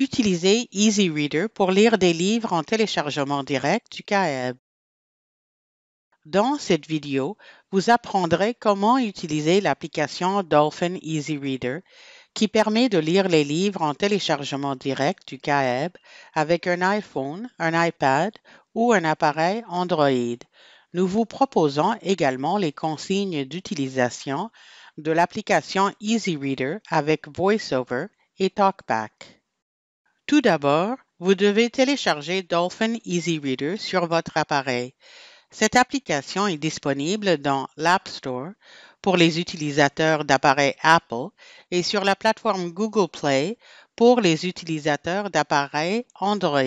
Utilisez EasyReader pour lire des livres en téléchargement direct du CAEB. Dans cette vidéo, vous apprendrez comment utiliser l'application Dolphin EasyReader, qui permet de lire les livres en téléchargement direct du CAEB avec un iPhone, un iPad ou un appareil Android. Nous vous proposons également les consignes d'utilisation de l'application EasyReader avec VoiceOver et TalkBack. Tout d'abord, vous devez télécharger Dolphin Easy Reader sur votre appareil. Cette application est disponible dans l'App Store pour les utilisateurs d'appareils Apple et sur la plateforme Google Play pour les utilisateurs d'appareils Android.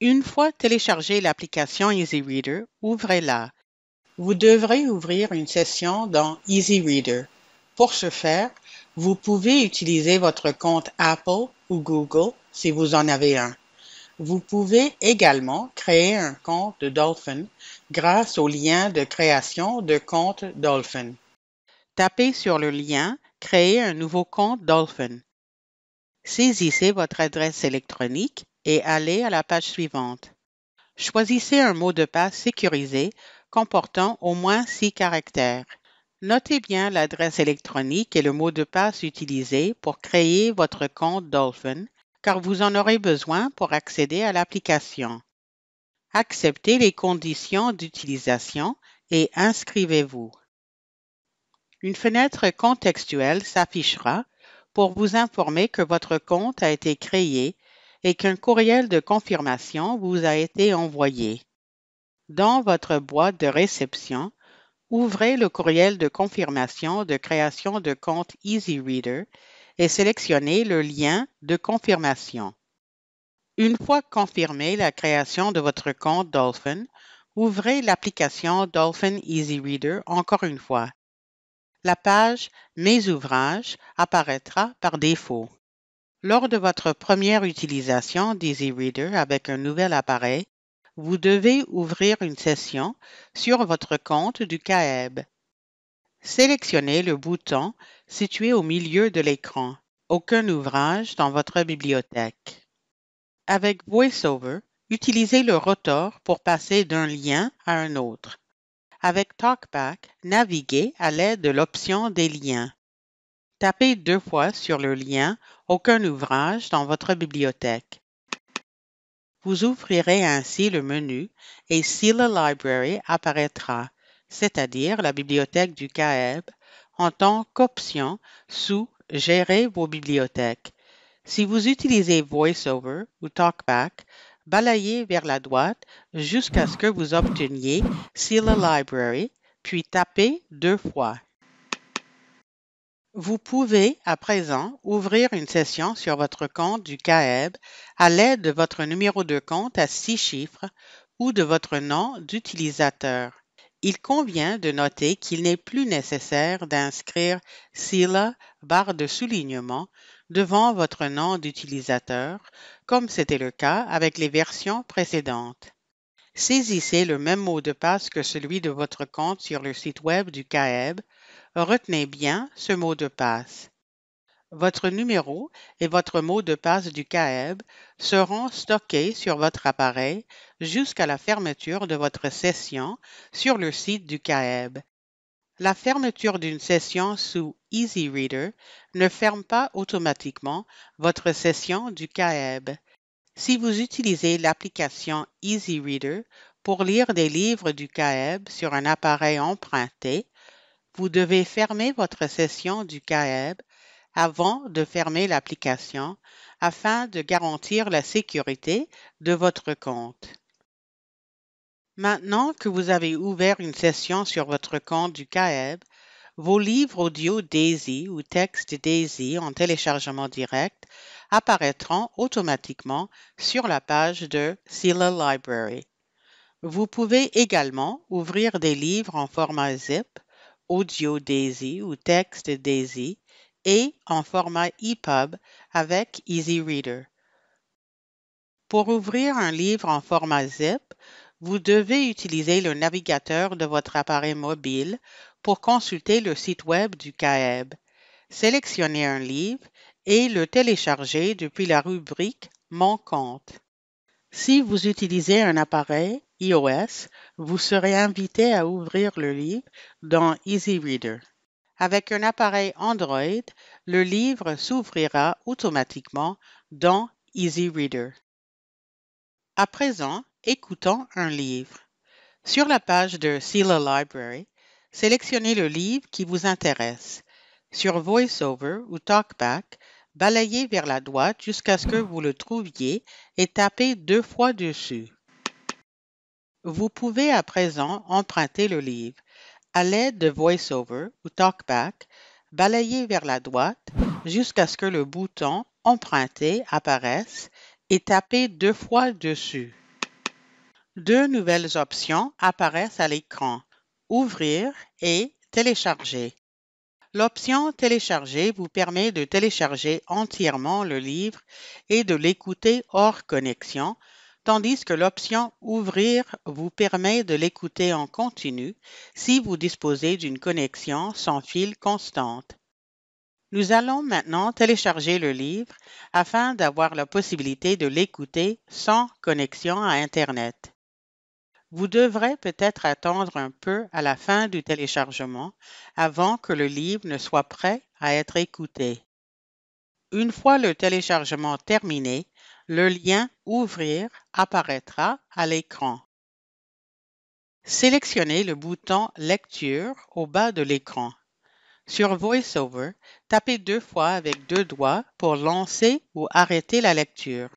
Une fois téléchargée l'application Easy Reader, ouvrez-la. Vous devrez ouvrir une session dans Easy Reader. Pour ce faire, vous pouvez utiliser votre compte Apple ou Google si vous en avez un. Vous pouvez également créer un compte Dolphin grâce au lien de création de compte Dolphin. Tapez sur le lien Créer un nouveau compte Dolphin. Saisissez votre adresse électronique et allez à la page suivante. Choisissez un mot de passe sécurisé comportant au moins six caractères. Notez bien l'adresse électronique et le mot de passe utilisé pour créer votre compte Dolphin, car vous en aurez besoin pour accéder à l'application. Acceptez les conditions d'utilisation et inscrivez-vous. Une fenêtre contextuelle s'affichera pour vous informer que votre compte a été créé et qu'un courriel de confirmation vous a été envoyé. Dans votre boîte de réception, Ouvrez le courriel de confirmation de création de compte EasyReader et sélectionnez le lien de confirmation. Une fois confirmé la création de votre compte Dolphin, ouvrez l'application Dolphin EasyReader encore une fois. La page Mes ouvrages apparaîtra par défaut. Lors de votre première utilisation d'EasyReader avec un nouvel appareil, vous devez ouvrir une session sur votre compte du CAEB. Sélectionnez le bouton situé au milieu de l'écran Aucun ouvrage dans votre bibliothèque. Avec VoiceOver, utilisez le rotor pour passer d'un lien à un autre. Avec TalkBack, naviguez à l'aide de l'option des liens. Tapez deux fois sur le lien Aucun ouvrage dans votre bibliothèque. Vous ouvrirez ainsi le menu et Sila Library apparaîtra, c'est-à-dire la bibliothèque du CAEB, en tant qu'option sous Gérer vos bibliothèques. Si vous utilisez VoiceOver ou TalkBack, balayez vers la droite jusqu'à ce que vous obteniez Sila Library, puis tapez deux fois vous pouvez à présent ouvrir une session sur votre compte du CAEB à l'aide de votre numéro de compte à six chiffres ou de votre nom d'utilisateur. Il convient de noter qu'il n'est plus nécessaire d'inscrire SILA barre de soulignement devant votre nom d'utilisateur, comme c'était le cas avec les versions précédentes. Saisissez le même mot de passe que celui de votre compte sur le site Web du CAEB Retenez bien ce mot de passe. Votre numéro et votre mot de passe du CAEB seront stockés sur votre appareil jusqu'à la fermeture de votre session sur le site du CAEB. La fermeture d'une session sous EasyReader ne ferme pas automatiquement votre session du CAEB. Si vous utilisez l'application EasyReader pour lire des livres du CAEB sur un appareil emprunté, vous devez fermer votre session du CAEB avant de fermer l'application afin de garantir la sécurité de votre compte. Maintenant que vous avez ouvert une session sur votre compte du CAEB, vos livres audio Daisy ou textes Daisy en téléchargement direct apparaîtront automatiquement sur la page de Sila Library. Vous pouvez également ouvrir des livres en format zip audio Daisy ou texte Daisy et en format EPUB avec Easy Reader. Pour ouvrir un livre en format ZIP, vous devez utiliser le navigateur de votre appareil mobile pour consulter le site Web du CAEB, Sélectionnez un livre et le télécharger depuis la rubrique Mon compte. Si vous utilisez un appareil iOS, vous serez invité à ouvrir le livre dans Easy Reader. Avec un appareil Android, le livre s'ouvrira automatiquement dans Easy Reader. À présent, écoutons un livre. Sur la page de See Library, sélectionnez le livre qui vous intéresse. Sur VoiceOver ou TalkBack, balayez vers la droite jusqu'à ce que vous le trouviez et tapez deux fois dessus. Vous pouvez à présent emprunter le livre. À l'aide de VoiceOver ou TalkBack, balayez vers la droite jusqu'à ce que le bouton Emprunter apparaisse et tapez deux fois dessus. Deux nouvelles options apparaissent à l'écran, Ouvrir et Télécharger. L'option Télécharger vous permet de télécharger entièrement le livre et de l'écouter hors connexion, tandis que l'option Ouvrir vous permet de l'écouter en continu si vous disposez d'une connexion sans fil constante. Nous allons maintenant télécharger le livre afin d'avoir la possibilité de l'écouter sans connexion à Internet. Vous devrez peut-être attendre un peu à la fin du téléchargement avant que le livre ne soit prêt à être écouté. Une fois le téléchargement terminé, le lien Ouvrir apparaîtra à l'écran. Sélectionnez le bouton Lecture au bas de l'écran. Sur VoiceOver, tapez deux fois avec deux doigts pour lancer ou arrêter la lecture.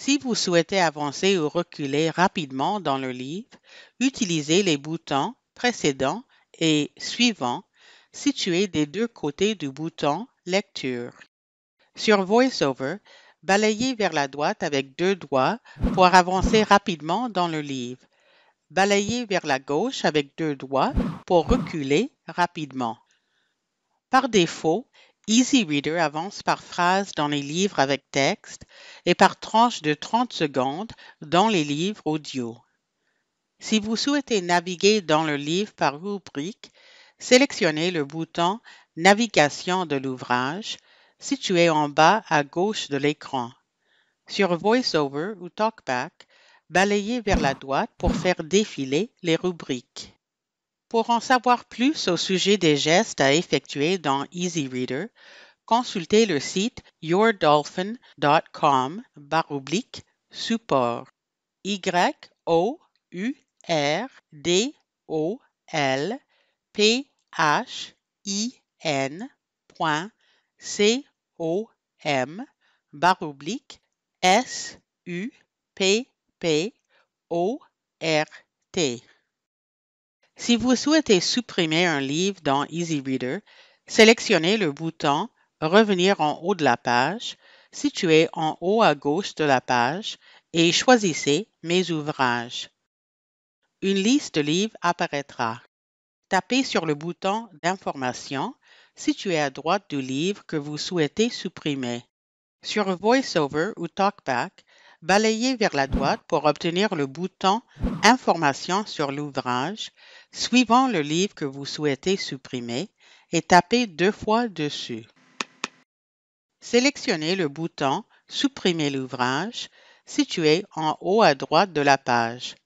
Si vous souhaitez avancer ou reculer rapidement dans le livre, utilisez les boutons précédent et suivant situés des deux côtés du bouton Lecture. Sur VoiceOver, balayez vers la droite avec deux doigts pour avancer rapidement dans le livre. Balayez vers la gauche avec deux doigts pour reculer rapidement. Par défaut, Easy Reader avance par phrase dans les livres avec texte et par tranche de 30 secondes dans les livres audio. Si vous souhaitez naviguer dans le livre par rubrique, sélectionnez le bouton Navigation de l'ouvrage situé en bas à gauche de l'écran. Sur VoiceOver ou TalkBack, balayez vers la droite pour faire défiler les rubriques. Pour en savoir plus au sujet des gestes à effectuer dans EasyReader, consultez le site yourdolphin.com baroblique support. Y-O-U-R-D-O-L-P-H-I-N C-O-M S-U-P-P-O-R-T. Si vous souhaitez supprimer un livre dans Easy sélectionnez le bouton Revenir en haut de la page, situé en haut à gauche de la page, et choisissez Mes ouvrages. Une liste de livres apparaîtra. Tapez sur le bouton d'information situé à droite du livre que vous souhaitez supprimer. Sur VoiceOver ou TalkBack, Balayez vers la droite pour obtenir le bouton Information sur l'ouvrage suivant le livre que vous souhaitez supprimer et tapez deux fois dessus. Sélectionnez le bouton Supprimer l'ouvrage situé en haut à droite de la page.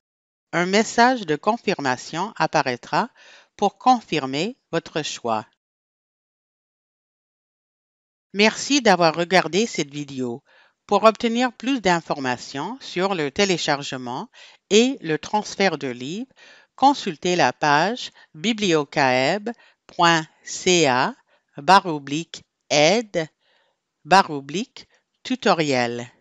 Un message de confirmation apparaîtra pour confirmer votre choix. Merci d'avoir regardé cette vidéo. Pour obtenir plus d'informations sur le téléchargement et le transfert de livres, consultez la page bibliocaeb.ca aide tutoriel.